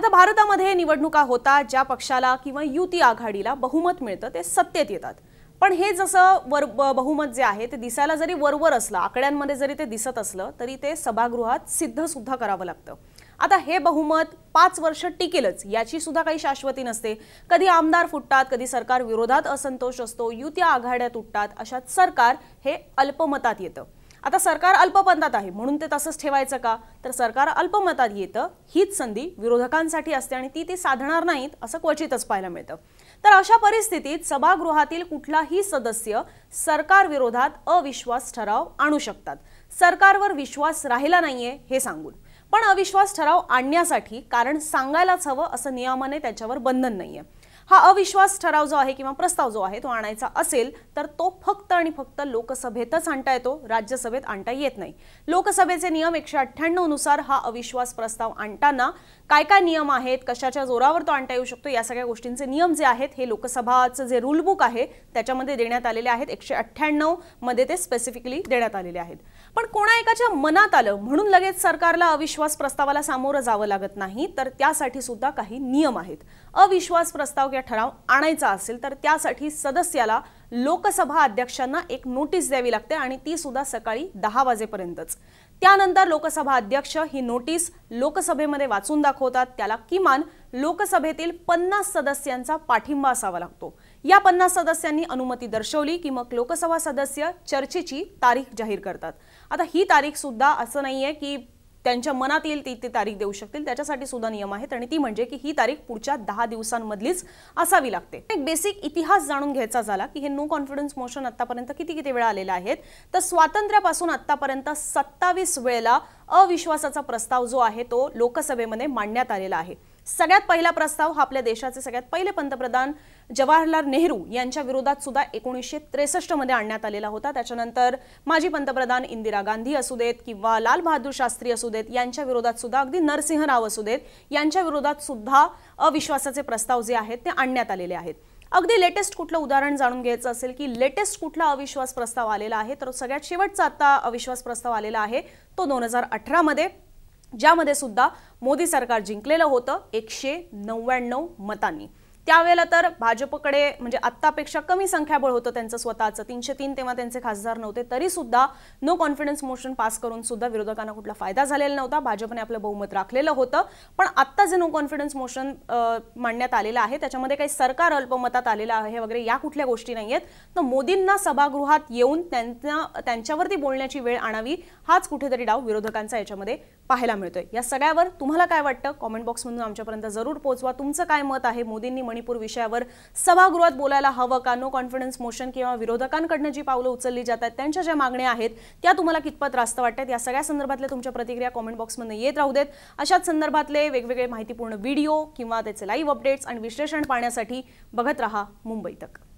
आता भारतामध्ये निवडणुका होतात ज्या पक्षाला किंवा युती आघाडीला बहुमत मिळतं ते सत्तेत येतात पण हे जसं वर बहुमत जे आहे ते दिसायला जरी वरवर असलं आकड्यांमध्ये जरी ते दिसत असलं तरी ते सभागृहात सिद्ध सुद्धा करावं लागतं आता हे बहुमत पाच वर्ष टिकेलच याची सुद्धा काही शाश्वती नसते कधी आमदार फुटतात कधी सरकार विरोधात असंतोष असतो युत्या आघाड्या तुटतात अशात सरकार हे अल्पमतात येतं आता सरकार अल्पमतात आहे म्हणून ते तसंच ठेवायचं का तर सरकार अल्पमतात येतं हीच संधी विरोधकांसाठी असते आणि ती ते साधणार नाहीत असं क्वचितच पाहायला मिळतं तर अशा परिस्थितीत सभागृहातील कुठलाही सदस्य सरकार विरोधात अविश्वास ठराव आणू शकतात सरकारवर विश्वास राहिला नाहीये हे सांगून पण अविश्वास ठराव आणण्यासाठी कारण सांगायलाच हवं असं नियमाने त्याच्यावर बंधन नाहीये हा अविश्वास ठराव जो आहे किंवा प्रस्ताव जो आहे तो आणायचा असेल तर तो फक्त आणि फक्त लोकसभेतच आणता येतो राज्यसभेत आणता येत नाही लोकसभेचे नियम एकशे अठ्ठ्याण्णव नुसार हा अविश्वास प्रस्ताव आणताना काय काय नियम आहेत कशाच्या जोरावर तो आणता येऊ शकतो या सगळ्या गोष्टींचे नियम जे आहेत हे लोकसभाचं जे रूलबुक आहे त्याच्यामध्ये देण्यात आलेले आहेत एकशे अठ्ठ्याण्णव मध्ये ते स्पेसिफिकली देण्यात आलेले आहेत पण कोणा एकाच्या मनात आलं म्हणून लगेच सरकारला अविश्वास प्रस्तावाला सामोरं जावं लागत नाही तर त्यासाठी सुद्धा काही नियम आहेत अविश्वास प्रस्ताव ठराव आणायचा असेल तर त्यासाठी सदस्याला लोकसभा अध्यक्षांना एक नोटीस द्यावी लागते आणि ती सुद्धा सकाळी दहा वाजेपर्यंतच त्यानंतर लोकसभा अध्यक्ष ही नोटीस लोकसभेमध्ये वाचून दाखवतात त्याला किमान लोकसभेतील पन्नास सदस्यांचा पाठिंबा असावा लागतो या पन्नास सदस्यांनी अनुमती दर्शवली की मग लोकसभा सदस्य चर्चेची तारीख जाहीर करतात आता ही तारीख सुद्धा असं नाहीये की त्यांच्या मनात येईल ती ती तारीख देऊ शकतील त्याच्यासाठी सुद्धा नियम आहेत आणि ती म्हणजे की ही तारीख पुढच्या दहा दिवसांमधलीच असावी लागते एक बेसिक इतिहास जाणून घ्यायचा झाला की हे नो कॉन्फिडन्स मोशन आतापर्यंत किती किती वेळा आलेले आहेत तर स्वातंत्र्यापासून आतापर्यंत सत्तावीस वेळेला अविश्वासाचा प्रस्ताव जो आहे तो लोकसभेमध्ये मांडण्यात आलेला आहे सगळ्यात पहिला प्रस्ताव हा आपल्या देशाचे सगळ्यात पहिले पंतप्रधान जवाहरलाल नेहरू यांच्या विरोधात सुद्धा एकोणीसशे मध्ये आणण्यात आलेला होता त्याच्यानंतर माजी पंतप्रधान इंदिरा गांधी असू देत किंवा लाल बहादूर शास्त्री असू देत यांच्या विरोधात सुद्धा अगदी नरसिंह राव असू देत यांच्या विरोधात सुद्धा अविश्वासाचे प्रस्ताव जे आहेत ते आणण्यात आलेले आहेत अगदी लेटेस्ट कुठलं उदाहरण जाणून घ्यायचं असेल की लेटेस्ट कुठला अविश्वास प्रस्ताव आलेला आहे तर सगळ्यात शेवटचा आता अविश्वास प्रस्ताव आलेला आहे तो दोन हजार अठरामध्ये ज्यामध्ये सुद्धा मोदी सरकार जिंकलेलं होतं एकशे नव्याण्णव मतांनी त्यावेळेला तर भाजपकडे म्हणजे आत्तापेक्षा कमी संख्याबळ होतं त्यांचं स्वतःचं तीनशे तीन तेव्हा त्यांचे खासदार नव्हते तरी सुद्धा नो कॉन्फिडन्स मोशन पास करून सुद्धा विरोधकांना कुठला फायदा झालेला नव्हता भाजपने आपलं बहुमत राखलेलं होतं पण आत्ता जे नो कॉन्फिडन्स मोशन मांडण्यात आलेलं आहे त्याच्यामध्ये काही सरकार अल्पमतात आलेलं आहे वगैरे या कुठल्या गोष्टी नाही आहेत तर मोदींना सभागृहात येऊन त्यांना त्यांच्यावरती बोलण्याची वेळ आणावी हाच कुठेतरी डाव विरोधकांचा याच्यामध्ये पाहायला मिळतोय या सगळ्यावर तुम्हाला काय वाटतं कॉमेंट बॉक्समधून आमच्यापर्यंत जरूर पोहोचवा तुमचं काय मत आहे मोदींनी मणिपूर विषयावर सभागृहात बोलायला हवं का नो कॉन्फिडन्स मोशन किंवा विरोधकांकडनं जी पावलं उचलली जातात त्यांच्या ज्या मागण्या आहेत त्या तुम्हाला कितपत रास्त वाटतात या सगळ्या संदर्भातल्या तुमच्या प्रतिक्रिया कॉमेंट बॉक्समध्ये येत राहू देत अशाच संदर्भातले वेगवेगळे माहितीपूर्ण व्हिडिओ किंवा त्याचे लाईव्ह अपडेट्स आणि विश्लेषण पाहण्यासाठी बघत रहा मुंबई तक